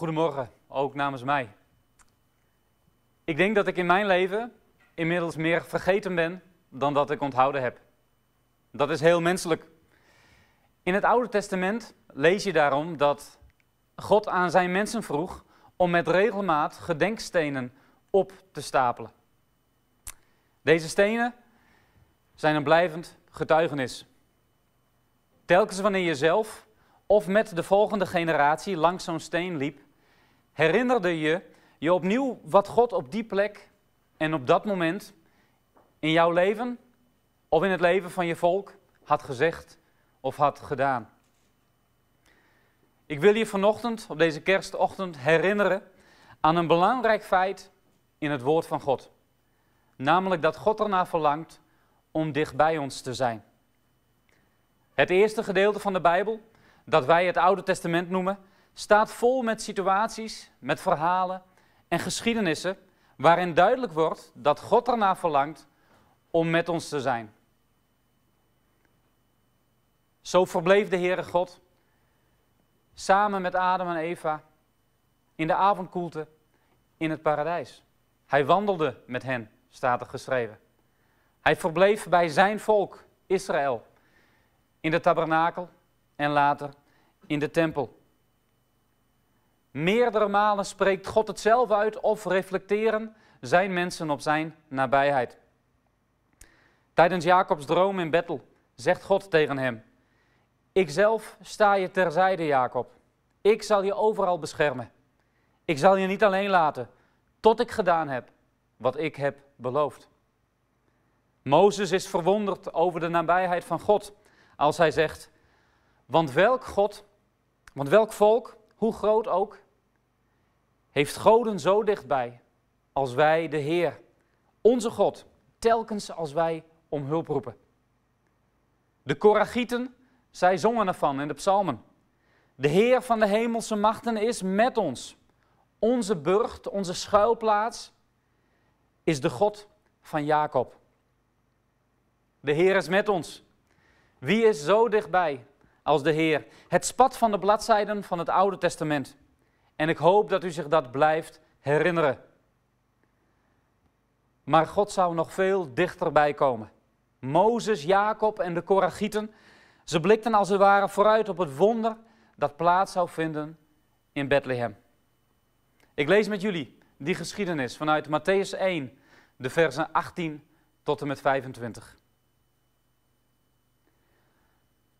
Goedemorgen, ook namens mij. Ik denk dat ik in mijn leven inmiddels meer vergeten ben dan dat ik onthouden heb. Dat is heel menselijk. In het Oude Testament lees je daarom dat God aan zijn mensen vroeg om met regelmaat gedenkstenen op te stapelen. Deze stenen zijn een blijvend getuigenis. Telkens wanneer je zelf of met de volgende generatie langs zo'n steen liep, herinnerde je je opnieuw wat God op die plek en op dat moment in jouw leven of in het leven van je volk had gezegd of had gedaan. Ik wil je vanochtend, op deze kerstochtend, herinneren aan een belangrijk feit in het woord van God. Namelijk dat God ernaar verlangt om dichtbij ons te zijn. Het eerste gedeelte van de Bijbel, dat wij het Oude Testament noemen, staat vol met situaties, met verhalen en geschiedenissen waarin duidelijk wordt dat God ernaar verlangt om met ons te zijn. Zo verbleef de Heere God samen met Adam en Eva in de avondkoelte in het paradijs. Hij wandelde met hen, staat er geschreven. Hij verbleef bij zijn volk, Israël, in de tabernakel en later in de tempel. Meerdere malen spreekt God het zelf uit of reflecteren zijn mensen op zijn nabijheid. Tijdens Jacobs droom in Bethel zegt God tegen hem: Ikzelf sta je terzijde, Jacob. Ik zal je overal beschermen. Ik zal je niet alleen laten tot ik gedaan heb wat ik heb beloofd. Mozes is verwonderd over de nabijheid van God als hij zegt: Want welk God, want welk volk hoe groot ook, heeft goden zo dichtbij als wij de Heer, onze God, telkens als wij om hulp roepen. De Koragieten, zij zongen ervan in de psalmen. De Heer van de hemelse machten is met ons. Onze burcht, onze schuilplaats is de God van Jacob. De Heer is met ons. Wie is zo dichtbij als de Heer. Het spat van de bladzijden van het Oude Testament. En ik hoop dat u zich dat blijft herinneren. Maar God zou nog veel dichterbij komen. Mozes, Jacob en de Korachieten, ze blikten als het ware vooruit op het wonder dat plaats zou vinden in Bethlehem. Ik lees met jullie die geschiedenis vanuit Matthäus 1, de versen 18 tot en met 25.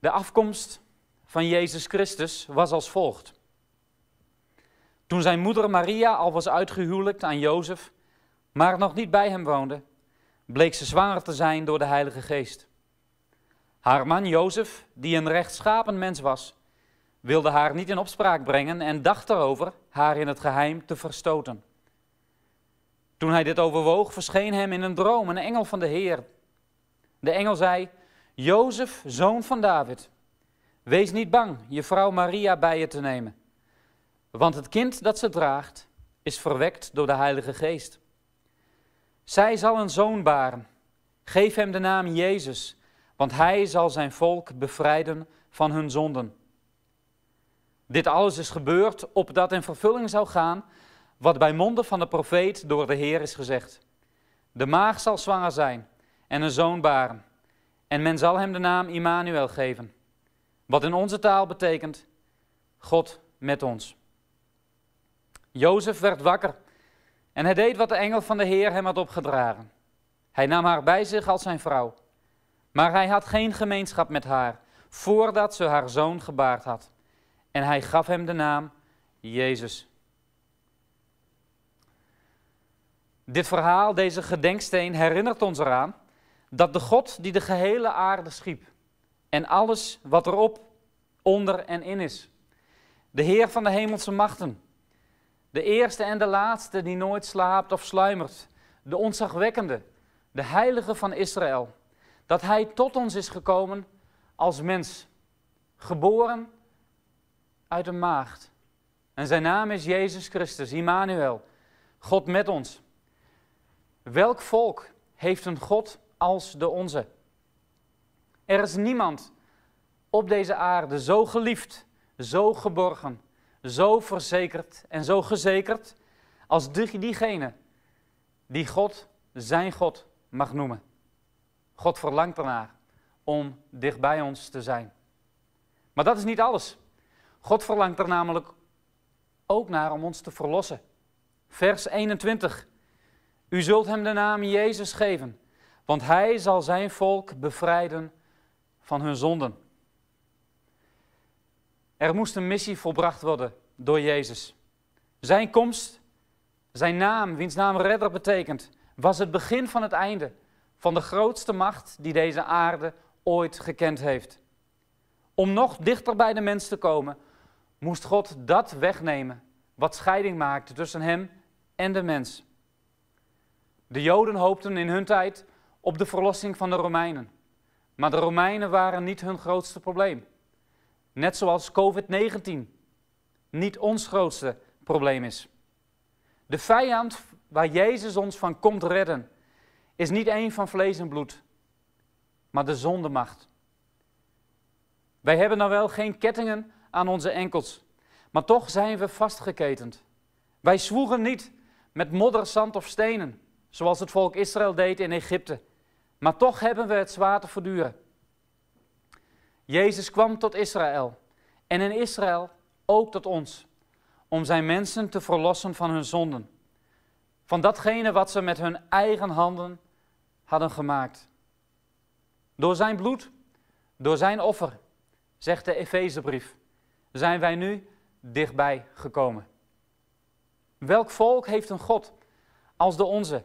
De afkomst van Jezus Christus was als volgt. Toen zijn moeder Maria al was uitgehuwelijkt aan Jozef, maar nog niet bij hem woonde, bleek ze zwanger te zijn door de Heilige Geest. Haar man Jozef, die een rechtschapen mens was, wilde haar niet in opspraak brengen en dacht erover haar in het geheim te verstoten. Toen hij dit overwoog, verscheen hem in een droom een engel van de Heer. De engel zei: Jozef, zoon van David, wees niet bang je vrouw Maria bij je te nemen, want het kind dat ze draagt is verwekt door de Heilige Geest. Zij zal een zoon baren. Geef hem de naam Jezus, want hij zal zijn volk bevrijden van hun zonden. Dit alles is gebeurd opdat in vervulling zou gaan wat bij monden van de profeet door de Heer is gezegd. De maag zal zwanger zijn en een zoon baren. En men zal hem de naam Immanuel geven. Wat in onze taal betekent, God met ons. Jozef werd wakker en hij deed wat de engel van de Heer hem had opgedragen. Hij nam haar bij zich als zijn vrouw. Maar hij had geen gemeenschap met haar voordat ze haar zoon gebaard had. En hij gaf hem de naam Jezus. Dit verhaal, deze gedenksteen, herinnert ons eraan dat de God die de gehele aarde schiep en alles wat erop, onder en in is, de Heer van de hemelse machten, de eerste en de laatste die nooit slaapt of sluimert, de ontzagwekkende, de heilige van Israël, dat Hij tot ons is gekomen als mens, geboren uit een maagd. En zijn naam is Jezus Christus, Immanuel, God met ons. Welk volk heeft een God als de onze. Er is niemand op deze aarde zo geliefd, zo geborgen, zo verzekerd en zo gezekerd als diegene die God zijn God mag noemen. God verlangt ernaar om dicht bij ons te zijn. Maar dat is niet alles. God verlangt er namelijk ook naar om ons te verlossen. Vers 21. U zult hem de naam Jezus geven, want hij zal zijn volk bevrijden van hun zonden. Er moest een missie volbracht worden door Jezus. Zijn komst, zijn naam, wiens naam redder betekent, was het begin van het einde van de grootste macht die deze aarde ooit gekend heeft. Om nog dichter bij de mens te komen, moest God dat wegnemen wat scheiding maakte tussen hem en de mens. De Joden hoopten in hun tijd op de verlossing van de Romeinen. Maar de Romeinen waren niet hun grootste probleem. Net zoals COVID-19 niet ons grootste probleem is. De vijand waar Jezus ons van komt redden, is niet één van vlees en bloed, maar de zondemacht. Wij hebben dan nou wel geen kettingen aan onze enkels, maar toch zijn we vastgeketend. Wij zwoegen niet met modder, zand of stenen, zoals het volk Israël deed in Egypte. Maar toch hebben we het zwaar te verduren. Jezus kwam tot Israël en in Israël ook tot ons, om zijn mensen te verlossen van hun zonden, van datgene wat ze met hun eigen handen hadden gemaakt. Door zijn bloed, door zijn offer, zegt de Efezebrief, zijn wij nu dichtbij gekomen. Welk volk heeft een God als de onze,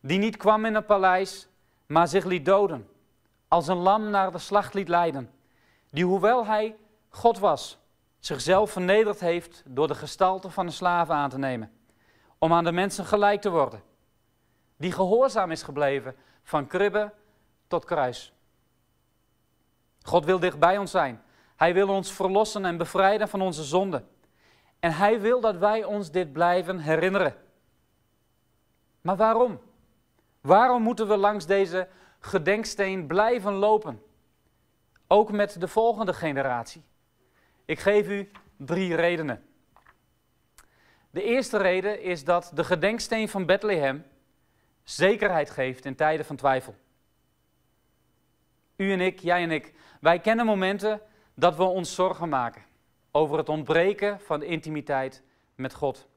die niet kwam in een paleis, maar zich liet doden, als een lam naar de slacht liet leiden, die hoewel hij God was, zichzelf vernederd heeft door de gestalte van een slaaf aan te nemen, om aan de mensen gelijk te worden, die gehoorzaam is gebleven van kribbe tot kruis. God wil dicht bij ons zijn. Hij wil ons verlossen en bevrijden van onze zonden. En hij wil dat wij ons dit blijven herinneren. Maar waarom? Waarom moeten we langs deze gedenksteen blijven lopen? Ook met de volgende generatie. Ik geef u drie redenen. De eerste reden is dat de gedenksteen van Bethlehem zekerheid geeft in tijden van twijfel. U en ik, jij en ik, wij kennen momenten dat we ons zorgen maken over het ontbreken van intimiteit met God.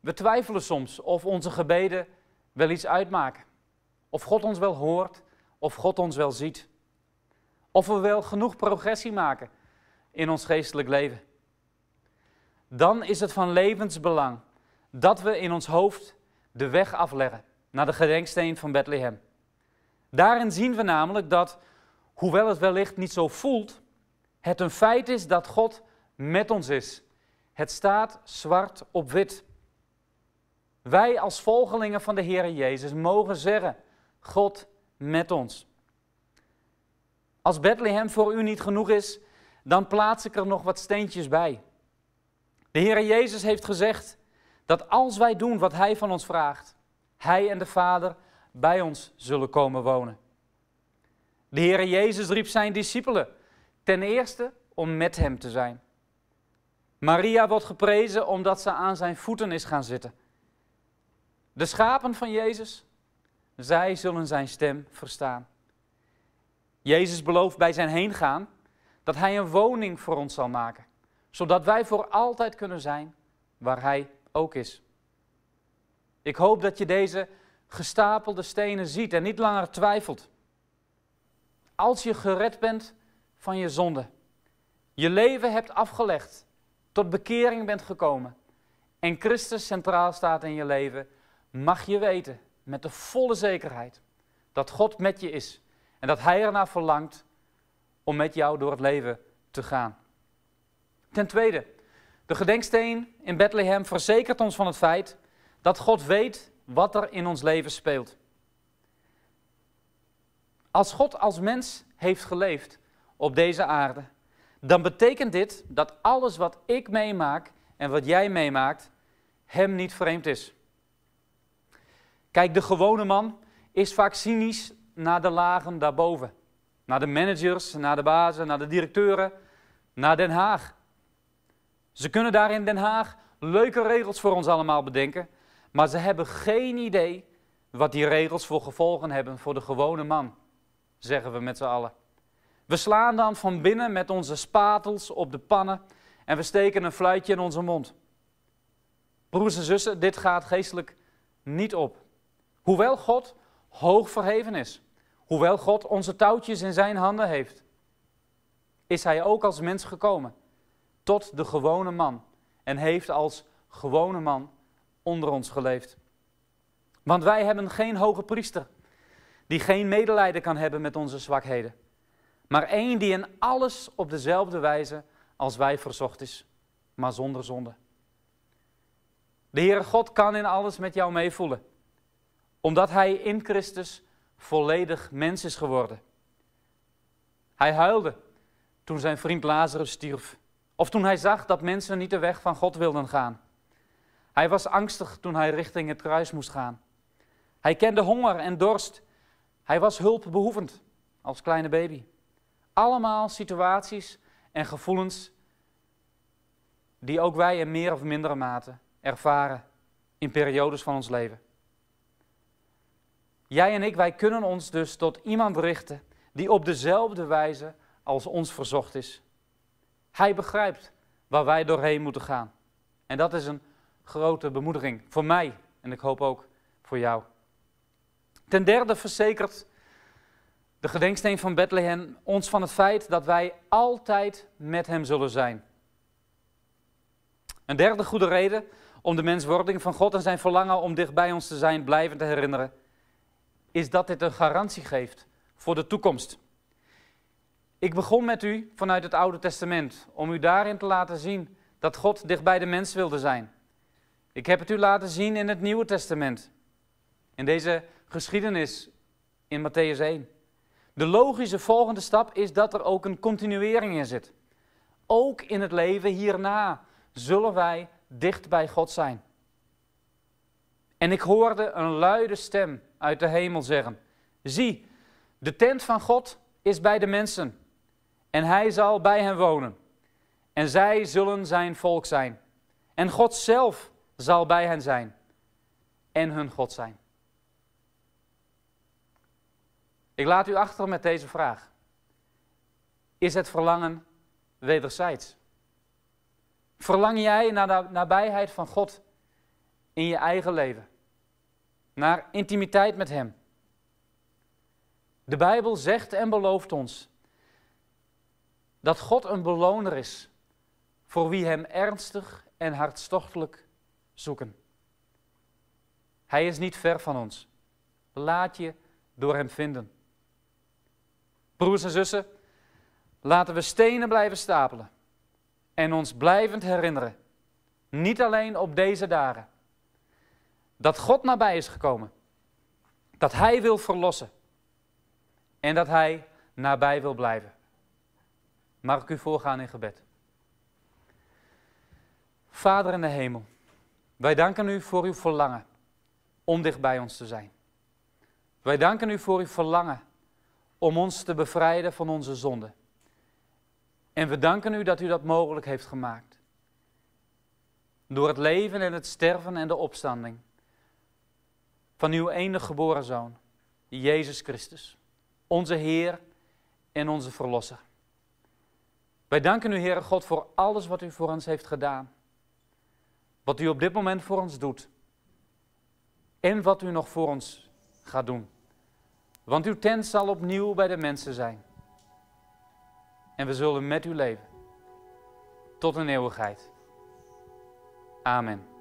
We twijfelen soms of onze gebeden wel iets uitmaken. Of God ons wel hoort, of God ons wel ziet. Of we wel genoeg progressie maken in ons geestelijk leven. Dan is het van levensbelang dat we in ons hoofd de weg afleggen naar de gedenksteen van Bethlehem. Daarin zien we namelijk dat, hoewel het wellicht niet zo voelt, het een feit is dat God met ons is. Het staat zwart op wit. Wij als volgelingen van de Heer Jezus mogen zeggen, God met ons. Als Bethlehem voor u niet genoeg is, dan plaats ik er nog wat steentjes bij. De Heer Jezus heeft gezegd dat als wij doen wat Hij van ons vraagt, Hij en de Vader bij ons zullen komen wonen. De Heer Jezus riep zijn discipelen ten eerste om met Hem te zijn. Maria wordt geprezen omdat ze aan zijn voeten is gaan zitten. De schapen van Jezus, zij zullen zijn stem verstaan. Jezus belooft bij zijn heengaan dat hij een woning voor ons zal maken, zodat wij voor altijd kunnen zijn waar hij ook is. Ik hoop dat je deze gestapelde stenen ziet en niet langer twijfelt. Als je gered bent van je zonde, je leven hebt afgelegd, tot bekering bent gekomen en Christus centraal staat in je leven, mag je weten met de volle zekerheid dat God met je is en dat Hij ernaar verlangt om met jou door het leven te gaan. Ten tweede, de gedenksteen in Bethlehem verzekert ons van het feit dat God weet wat er in ons leven speelt. Als God als mens heeft geleefd op deze aarde, dan betekent dit dat alles wat ik meemaak en wat jij meemaakt, hem niet vreemd is. Kijk, de gewone man is vaak cynisch naar de lagen daarboven. Naar de managers, naar de bazen, naar de directeuren, naar Den Haag. Ze kunnen daar in Den Haag leuke regels voor ons allemaal bedenken, maar ze hebben geen idee wat die regels voor gevolgen hebben voor de gewone man, zeggen we met z'n allen. We slaan dan van binnen met onze spatels op de pannen en we steken een fluitje in onze mond. Broers en zussen, dit gaat geestelijk niet op. Hoewel God hoog verheven is, hoewel God onze touwtjes in zijn handen heeft, is hij ook als mens gekomen tot de gewone man en heeft als gewone man onder ons geleefd. Want wij hebben geen hoge priester die geen medelijden kan hebben met onze zwakheden, maar één die in alles op dezelfde wijze als wij verzocht is, maar zonder zonde. De Heere God kan in alles met jou meevoelen omdat hij in Christus volledig mens is geworden. Hij huilde toen zijn vriend Lazarus stierf. Of toen hij zag dat mensen niet de weg van God wilden gaan. Hij was angstig toen hij richting het kruis moest gaan. Hij kende honger en dorst. Hij was hulpbehoevend als kleine baby. Allemaal situaties en gevoelens die ook wij in meer of mindere mate ervaren in periodes van ons leven. Jij en ik, wij kunnen ons dus tot iemand richten die op dezelfde wijze als ons verzocht is. Hij begrijpt waar wij doorheen moeten gaan. En dat is een grote bemoediging voor mij en ik hoop ook voor jou. Ten derde verzekert de gedenksteen van Bethlehem ons van het feit dat wij altijd met hem zullen zijn. Een derde goede reden om de menswording van God en zijn verlangen om dichtbij ons te zijn blijven te herinneren is dat dit een garantie geeft voor de toekomst. Ik begon met u vanuit het Oude Testament om u daarin te laten zien dat God dicht bij de mens wilde zijn. Ik heb het u laten zien in het Nieuwe Testament, in deze geschiedenis in Matthäus 1. De logische volgende stap is dat er ook een continuering in zit. Ook in het leven hierna zullen wij dicht bij God zijn. En ik hoorde een luide stem uit de hemel zeggen: Zie, de tent van God is bij de mensen, en hij zal bij hen wonen. En zij zullen zijn volk zijn. En God zelf zal bij hen zijn, en hun God zijn. Ik laat u achter met deze vraag: Is het verlangen wederzijds? Verlang jij naar de nabijheid van God in je eigen leven. Naar intimiteit met Hem. De Bijbel zegt en belooft ons dat God een beloner is voor wie Hem ernstig en hartstochtelijk zoeken. Hij is niet ver van ons. Laat je door Hem vinden. Broers en zussen, laten we stenen blijven stapelen en ons blijvend herinneren, niet alleen op deze dagen, dat God nabij is gekomen. Dat Hij wil verlossen. En dat Hij nabij wil blijven. Mag ik u voorgaan in gebed? Vader in de hemel, wij danken u voor uw verlangen om dicht bij ons te zijn. Wij danken u voor uw verlangen om ons te bevrijden van onze zonden. En we danken u dat u dat mogelijk heeft gemaakt. Door het leven en het sterven en de opstanding van uw enige geboren Zoon, Jezus Christus, onze Heer en onze Verlosser. Wij danken u, Heere God, voor alles wat u voor ons heeft gedaan. Wat u op dit moment voor ons doet. En wat u nog voor ons gaat doen. Want uw tent zal opnieuw bij de mensen zijn. En we zullen met u leven. Tot een eeuwigheid. Amen.